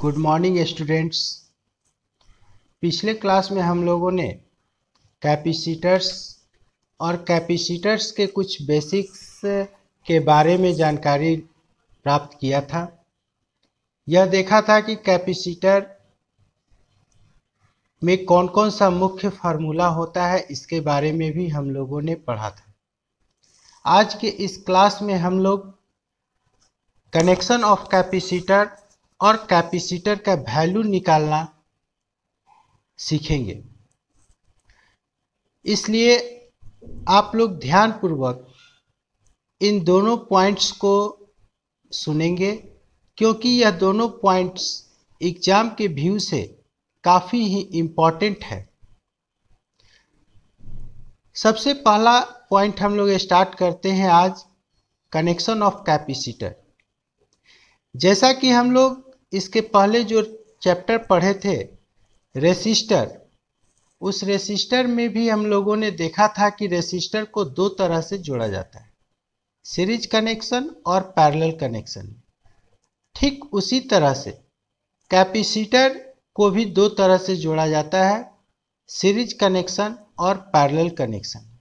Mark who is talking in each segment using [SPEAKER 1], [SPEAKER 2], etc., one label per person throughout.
[SPEAKER 1] good morning students पिछले class में हम लोगों ने कैपेसिटर्स और कैपेसिटर्स के कुछ बेसिक्स के बारे में जानकारी प्राप्त किया था यह देखा था कि कैपेसिटर में कौन कौन सा मुख्य फार्मूला होता है इसके बारे में भी हम लोगों ने पढ़ा था आज के इस क्लास में हम लोग कनेक्शन ऑफ कैपेसिटर और कैपेसिटर का वैल्यू निकालना सीखेंगे इसलिए आप लोग ध्यानपूर्वक इन दोनों पॉइंट्स को सुनेंगे क्योंकि यह दोनों पॉइंट्स एग्जाम के व्यू से काफ़ी ही इम्पॉर्टेंट है सबसे पहला पॉइंट हम लोग स्टार्ट करते हैं आज कनेक्शन ऑफ कैपेसिटर जैसा कि हम लोग इसके पहले जो चैप्टर पढ़े थे रेसिस्टर उस रेसिस्टर में भी हम लोगों ने देखा था कि रेसिस्टर को दो तरह से जोड़ा जाता है सीरीज कनेक्शन और पैरेलल कनेक्शन ठीक उसी तरह से कैपेसिटर को भी दो तरह से जोड़ा जाता है सीरीज कनेक्शन और पैरेलल कनेक्शन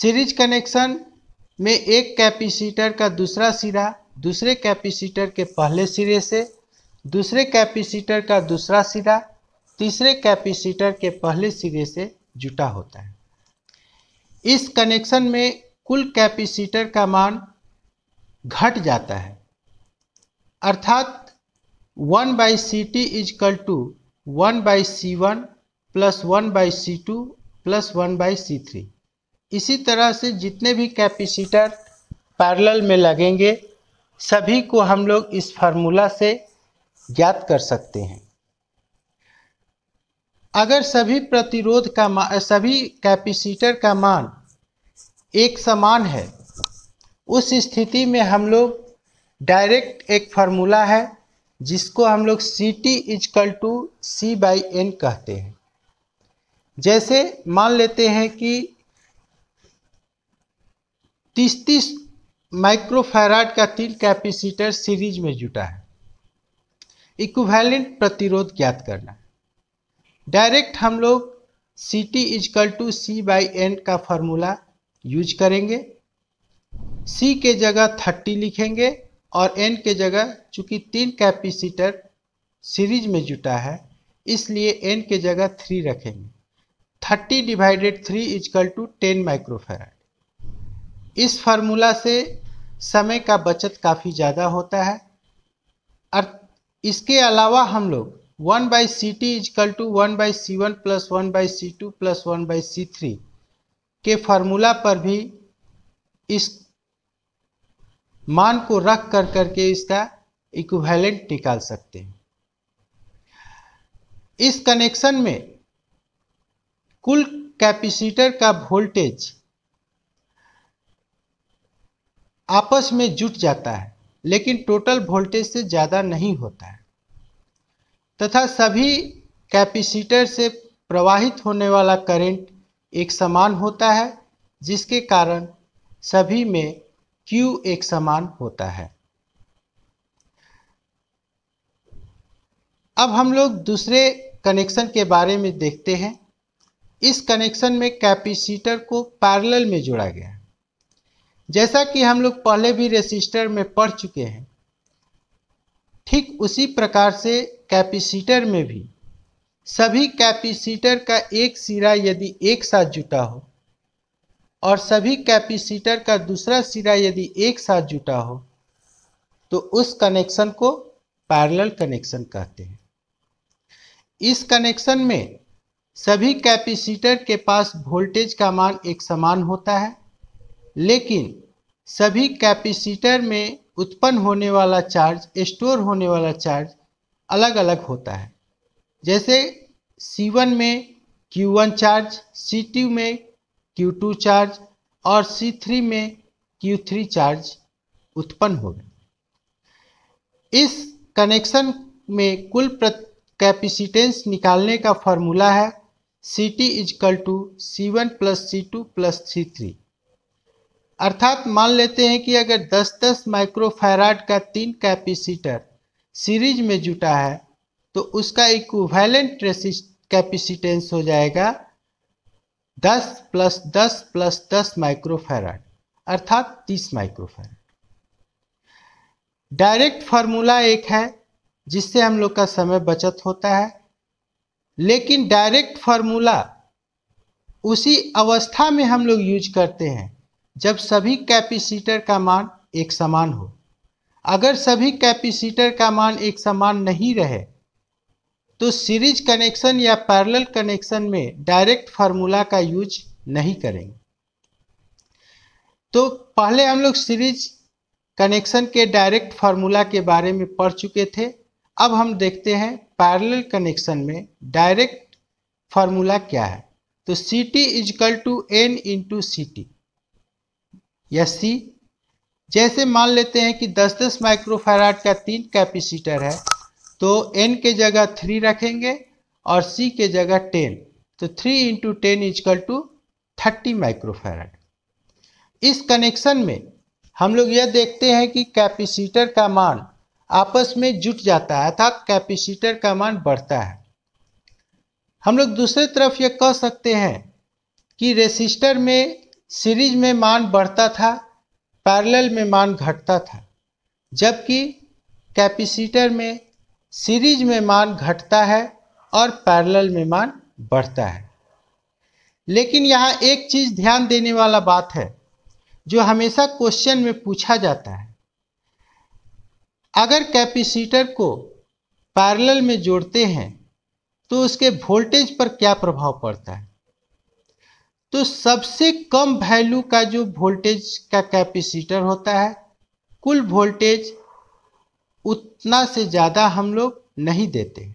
[SPEAKER 1] सीरीज कनेक्शन में एक कैपेसिटर का दूसरा सिरा दूसरे कैपेसिटर के पहले सिरे से दूसरे कैपेसिटर का दूसरा सिरा तीसरे कैपेसिटर के पहले सिरे से जुटा होता है इस कनेक्शन में कुल कैपेसिटर का मान घट जाता है अर्थात one by C T equal to one by C one plus one by C two plus one by C three इसी तरह से जितने भी कैपेसिटर पैरेलल में लगेंगे सभी को हम लोग इस फार्मूला से ज्ञात कर सकते हैं अगर सभी प्रतिरोध का सभी कैपेसिटर का मान एक समान है उस स्थिति में हम लोग डायरेक्ट एक फार्मूला है जिसको हम लोग C T equal to C by N कहते हैं जैसे मान लेते हैं कि तीस तीस माइक्रोफेराड का तीन कैपेसिटर सीरीज में जुटा है इक्विवेलेंट प्रतिरोध ज्ञात करना डायरेक्ट हम लोग C T equal to C by N का फॉर्मूला यूज करेंगे सी के जगह थर्टी लिखेंगे और एन के जगह चूंकि तीन कैपेसिटर सीरीज में जुटा है इसलिए एन के जगह थ्री रखेंगे thirty divided three equal to ten microfarad इस फार्मूला से समय का बचत काफ़ी ज़्यादा होता है और इसके अलावा हम लोग one by C T equal to one by C one plus one by C two plus one by C three के फार्मूला पर भी इस मान को रख कर करके इसका इक्विवेलेंट निकाल सकते हैं इस कनेक्शन में कुल कैपेसिटर का वोल्टेज आपस में जुट जाता है लेकिन टोटल वोल्टेज से ज़्यादा नहीं होता है तथा सभी कैपेसिटर से प्रवाहित होने वाला करंट एक समान होता है जिसके कारण सभी में Q एक समान होता है अब हम लोग दूसरे कनेक्शन के बारे में देखते हैं इस कनेक्शन में कैपेसिटर को पैरेलल में जोड़ा गया जैसा कि हम लोग पहले भी रेसिस्टर में पढ़ चुके हैं ठीक उसी प्रकार से कैपेसिटर में भी सभी कैपेसिटर का एक सिरा यदि एक साथ जुटा हो और सभी कैपेसिटर का दूसरा सिरा यदि एक साथ जुटा हो तो उस कनेक्शन को पैरेलल कनेक्शन कहते हैं इस कनेक्शन में सभी कैपेसिटर के पास वोल्टेज का मान एक समान होता है लेकिन सभी कैपेसिटर में उत्पन्न होने वाला चार्ज स्टोर होने वाला चार्ज अलग अलग होता है जैसे C1 में Q1 चार्ज C2 में Q2 चार्ज और C3 में Q3 चार्ज उत्पन्न होगा इस कनेक्शन में कुल कैपेसिटेंस निकालने का फॉर्मूला है C T equal to C one plus C two plus C three अर्थात मान लेते हैं कि अगर 10-10 माइक्रोफैराड का तीन कैपेसिटर सीरीज में जुटा है तो उसका इक्विवेलेंट कैपेसिटेंस हो जाएगा 10 प्लस 10 प्लस 10 माइक्रोफैराड अर्थात 30 माइक्रोफैराड डायरेक्ट फार्मूला एक है जिससे हम लोग का समय बचत होता है लेकिन डायरेक्ट फार्मूला उसी अवस्था में हम लोग यूज करते हैं जब सभी कैपेसिटर का मान एक समान हो अगर सभी कैपेसिटर का मान एक समान नहीं रहे तो सीरीज कनेक्शन या पैरेलल कनेक्शन में डायरेक्ट फार्मूला का यूज नहीं करेंगे तो पहले हम लोग सीरीज कनेक्शन के डायरेक्ट फार्मूला के बारे में पढ़ चुके थे अब हम देखते हैं पैरेलल कनेक्शन में डायरेक्ट फार्मूला क्या है तो C T equal to N into C T या सी जैसे मान लेते हैं कि 10-10 माइक्रोफैराड का तीन कैपेसिटर है तो एन के जगह थ्री रखेंगे और सी के जगह टेन तो three into ten equal to thirty microfarad इस कनेक्शन में हम लोग यह देखते हैं कि कैपेसिटर का मान आपस में जुट जाता है अर्थात कैपेसिटर का मान बढ़ता है हम लोग दूसरे तरफ यह कह सकते हैं कि रेसिस्टर में सीरीज में मान बढ़ता था पैरेलल में मान घटता था जबकि कैपेसिटर में सीरीज में मान घटता है और पैरेलल में मान बढ़ता है लेकिन यहाँ एक चीज़ ध्यान देने वाला बात है जो हमेशा क्वेश्चन में पूछा जाता है अगर कैपेसिटर को पैरेलल में जोड़ते हैं तो उसके वोल्टेज पर क्या प्रभाव पड़ता है तो सबसे कम वैल्यू का जो वोल्टेज का कैपेसिटर होता है कुल वोल्टेज उतना से ज़्यादा हम लोग नहीं देते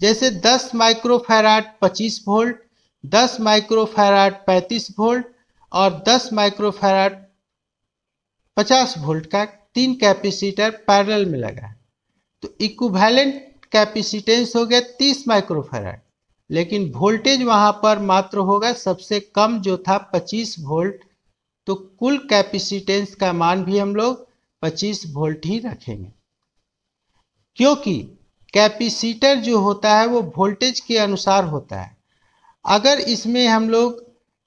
[SPEAKER 1] जैसे 10 माइक्रोफैराड 25 वोल्ट 10 माइक्रोफैराड 35 वोल्ट और 10 माइक्रोफैराड 50 वोल्ट का तीन कैपेसिटर पैरेलल में लगा तो इक्विवेलेंट कैपेसिटेंस हो गया 30 माइक्रोफैराड लेकिन वोल्टेज वहां पर मात्र होगा सबसे कम जो था 25 वोल्ट तो कुल कैपेसिटेंस का मान भी हम लोग 25 वोल्ट ही रखेंगे क्योंकि कैपेसिटर जो होता है वो वोल्टेज के अनुसार होता है अगर इसमें हम लोग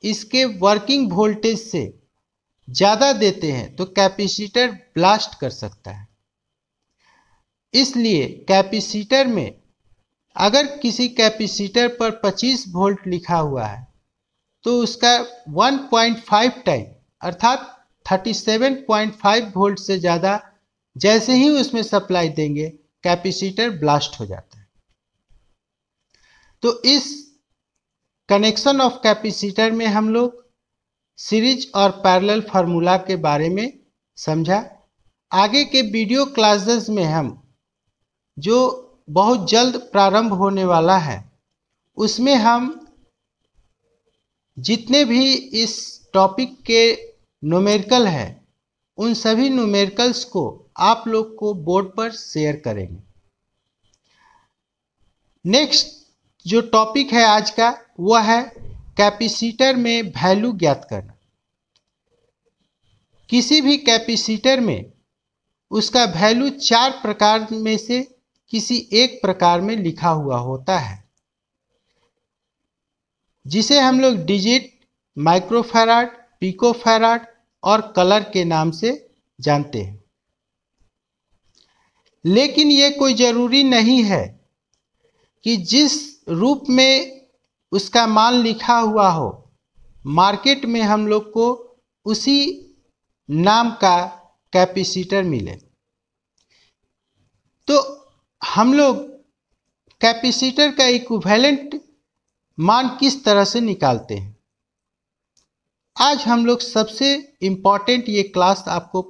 [SPEAKER 1] इसके वर्किंग वोल्टेज से ज़्यादा देते हैं तो कैपेसिटर ब्लास्ट कर सकता है इसलिए कैपेसिटर में अगर किसी कैपेसिटर पर 25 वोल्ट लिखा हुआ है तो उसका 1.5 टाइम अर्थात 37.5 वोल्ट से ज़्यादा जैसे ही उसमें सप्लाई देंगे कैपेसिटर ब्लास्ट हो जाता है तो इस कनेक्शन ऑफ कैपेसिटर में हम लोग सीरीज और पैरेलल फार्मूला के बारे में समझा आगे के वीडियो क्लासेस में हम जो बहुत जल्द प्रारंभ होने वाला है उसमें हम जितने भी इस टॉपिक के नोमेरिकल हैं उन सभी नोमेरिकल्स को आप लोग को बोर्ड पर शेयर करेंगे नेक्स्ट जो टॉपिक है आज का वह है कैपेसिटर में वैल्यू ज्ञात करना किसी भी कैपेसिटर में उसका वैल्यू चार प्रकार में से किसी एक प्रकार में लिखा हुआ होता है जिसे हम लोग डिजिट माइक्रोफेराड पिकोफेराड और कलर के नाम से जानते हैं लेकिन ये कोई ज़रूरी नहीं है कि जिस रूप में उसका मान लिखा हुआ हो मार्केट में हम लोग को उसी नाम का कैपेसिटर मिले तो हम लोग कैपेसिटर का इक्विवेलेंट मान किस तरह से निकालते हैं आज हम लोग सबसे इम्पॉर्टेंट ये क्लास आपको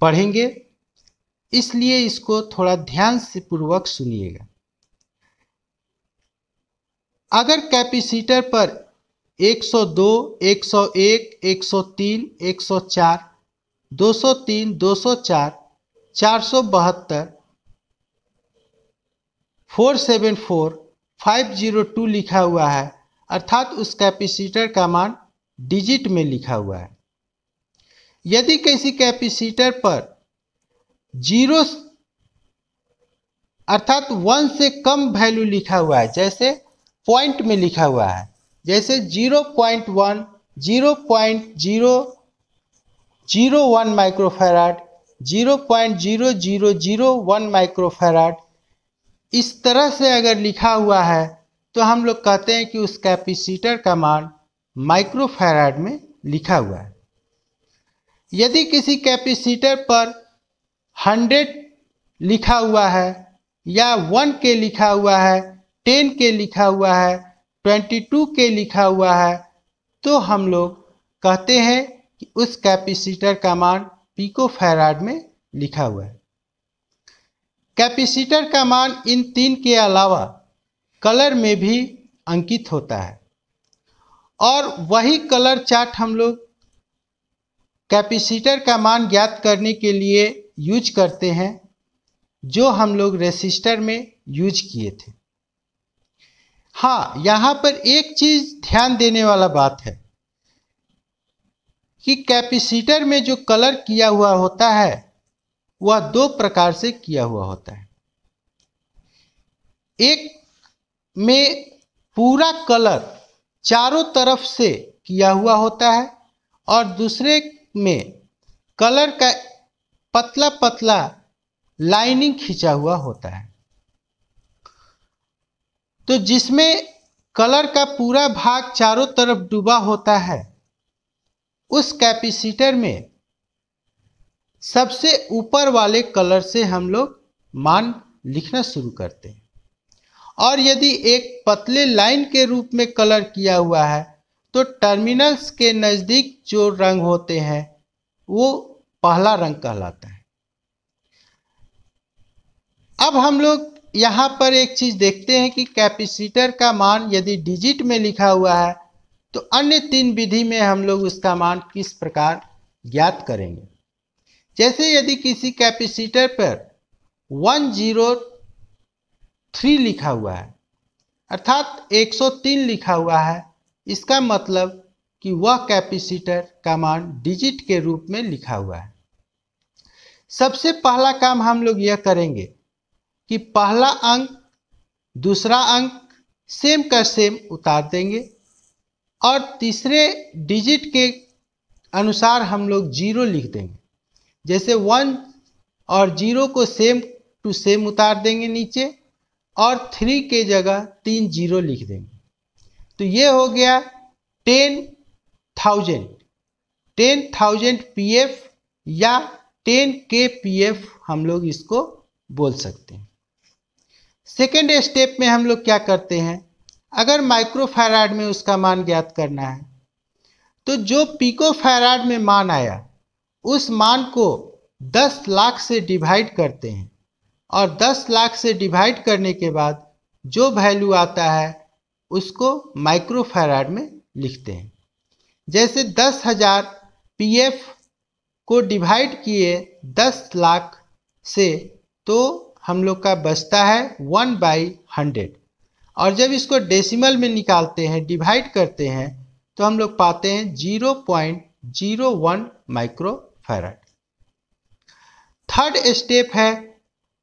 [SPEAKER 1] पढ़ेंगे इसलिए इसको थोड़ा ध्यान से पूर्वक सुनिएगा अगर कैपेसिटर पर 102, 101, 103, 104, 203, 204, 472, four seven four five zero two लिखा हुआ है अर्थात उस कैपेसिटर का मान डिजिट में लिखा हुआ है यदि किसी कैपेसिटर पर जीरो अर्थात वन से कम वैल्यू लिखा हुआ है जैसे पॉइंट में लिखा हुआ है जैसे zero point one zero point zero zero one microfarad zero point zero zero zero one microfarad इस तरह से अगर लिखा हुआ है तो हम लोग कहते हैं कि उस कैपेसिटर का मान माइक्रोफैराड में लिखा हुआ है यदि किसी कैपेसिटर पर 100 लिखा हुआ है या 1 के लिखा हुआ है 10 के लिखा हुआ है 22 के लिखा हुआ है तो हम लोग कहते हैं कि उस कैपेसिटर का मान पिको फैराड में लिखा हुआ है कैपेसिटर का मान इन तीन के अलावा कलर में भी अंकित होता है और वही कलर चार्ट हम लोग कैपेसिटर का मान ज्ञात करने के लिए यूज करते हैं जो हम लोग रेसिस्टर में यूज किए थे हाँ यहाँ पर एक चीज ध्यान देने वाला बात है कि कैपेसिटर में जो कलर किया हुआ होता है वह दो प्रकार से किया हुआ होता है एक में पूरा कलर चारों तरफ से किया हुआ होता है और दूसरे में कलर का पतला पतला लाइनिंग खींचा हुआ होता है तो जिसमें कलर का पूरा भाग चारों तरफ डूबा होता है उस कैपेसिटर में सबसे ऊपर वाले कलर से हम लोग मान लिखना शुरू करते हैं और यदि एक पतले लाइन के रूप में कलर किया हुआ है तो टर्मिनल्स के नज़दीक जो रंग होते हैं वो पहला रंग कहलाता है अब हम लोग यहाँ पर एक चीज़ देखते हैं कि कैपेसिटर का मान यदि डिजिट में लिखा हुआ है तो अन्य तीन विधि में हम लोग उसका मान किस प्रकार ज्ञात करेंगे जैसे यदि किसी कैपेसिटर पर वन जीरो थ्री लिखा हुआ है अर्थात एक सौ तीन लिखा हुआ है इसका मतलब कि वह कैपेसिटर का मान डिजिट के रूप में लिखा हुआ है सबसे पहला काम हम लोग यह करेंगे कि पहला अंक दूसरा अंक सेम का सेम उतार देंगे और तीसरे डिजिट के अनुसार हम लोग जीरो लिख देंगे जैसे वन और जीरो को सेम टू सेम उतार देंगे नीचे और थ्री के जगह तीन जीरो लिख देंगे तो ये हो गया ten thousand ten thousand P F या टेन के पी एफ हम लोग इसको बोल सकते हैं सेकेंड स्टेप में हम लोग क्या करते हैं अगर माइक्रोफायराड में उसका मान ज्ञात करना है तो जो पिको फैराड में मान आया उस मान को 10 लाख से डिवाइड करते हैं और 10 लाख से डिवाइड करने के बाद जो वैल्यू आता है उसको माइक्रोफैराड में लिखते हैं जैसे दस हजार पी को डिवाइड किए दस लाख से तो हम लोग का बचता है वन बाई हंड्रेड और जब इसको डेसिमल में निकालते हैं डिवाइड करते हैं तो हम लोग पाते हैं zero point zero one microfarad third step है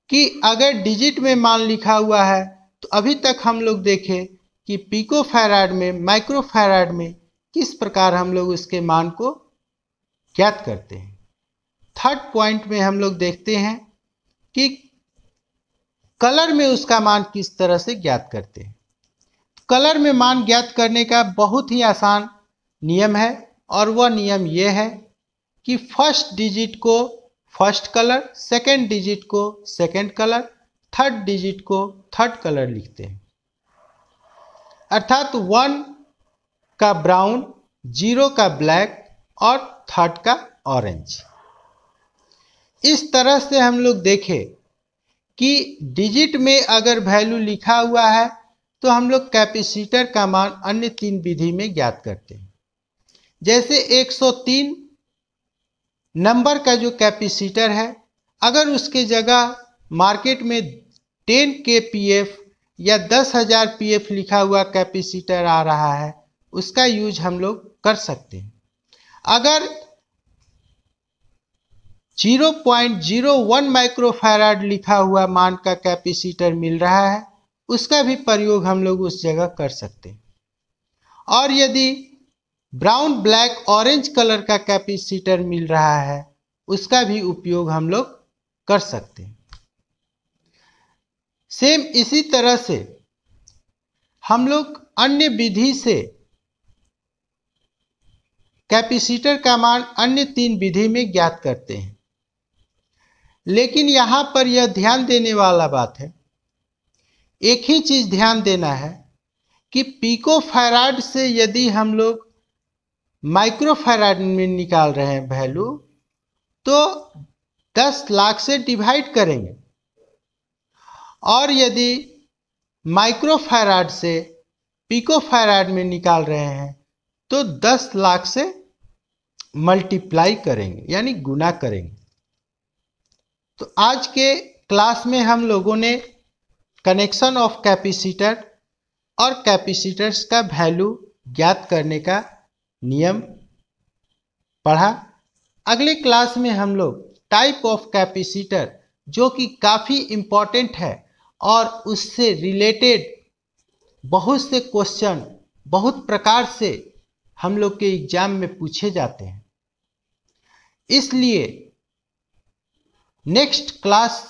[SPEAKER 1] कि अगर डिजिट में मान लिखा हुआ है तो अभी तक हम लोग देखें कि पिको फैराड में माइक्रो फैराड में किस प्रकार हम लोग उसके मान को ज्ञात करते हैं थर्ड पॉइंट में हम लोग देखते हैं कि कलर में उसका मान किस तरह से ज्ञात करते हैं कलर में मान ज्ञात करने का बहुत ही आसान नियम है और वह नियम यह है कि फर्स्ट डिजिट को फर्स्ट कलर सेकेंड डिजिट को सेकेंड कलर थर्ड डिजिट को थर्ड कलर लिखते हैं अर्थात वन का ब्राउन जीरो का ब्लैक और थर्ड का ऑरेंज इस तरह से हम लोग देखें कि डिजिट में अगर वैल्यू लिखा हुआ है तो हम लोग कैपेसिटर का मान अन्य तीन विधि में ज्ञात करते हैं जैसे 103 नंबर का जो कैपेसिटर है अगर उसके जगह मार्केट में टेन के पी एफ या दस हज़ार पी एफ लिखा हुआ कैपेसिटर आ रहा है उसका यूज हम लोग कर सकते हैं अगर 0.01 माइक्रोफैराड लिखा हुआ मान का कैपेसिटर मिल रहा है उसका भी प्रयोग हम लोग उस जगह कर सकते हैं और यदि ब्राउन ब्लैक ऑरेंज कलर का कैपेसिटर मिल रहा है उसका भी उपयोग हम लोग कर सकते हैं सेम इसी तरह से हम लोग अन्य विधि से कैपेसिटर का मान अन्य तीन विधि में ज्ञात करते हैं लेकिन यहाँ पर यह ध्यान देने वाला बात है एक ही चीज ध्यान देना है कि पीको फैराड से यदि हम लोग माइक्रोफैराड में निकाल रहे हैं वैल्यू तो 10 लाख से डिवाइड करेंगे और यदि माइक्रोफैराड से पिकोफैराड में निकाल रहे हैं तो 10 लाख से मल्टीप्लाई करेंगे यानी गुना करेंगे तो आज के क्लास में हम लोगों ने कनेक्शन ऑफ कैपेसिटर और कैपेसिटर्स का वैल्यू ज्ञात करने का नियम पढ़ा अगले क्लास में हम लोग टाइप ऑफ कैपेसिटर जो कि काफ़ी इम्पॉर्टेंट है और उससे रिलेटेड बहुत से क्वेश्चन बहुत प्रकार से हम लोग के एग्जाम में पूछे जाते हैं इसलिए नेक्स्ट क्लास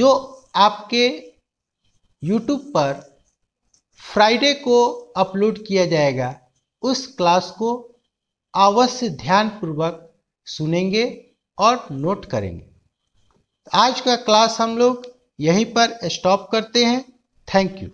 [SPEAKER 1] जो आपके यूट्यूब पर फ्राइडे को अपलोड किया जाएगा उस क्लास को अवश्य ध्यानपूर्वक सुनेंगे और नोट करेंगे आज का क्लास हम लोग यहीं पर स्टॉप करते हैं थैंक यू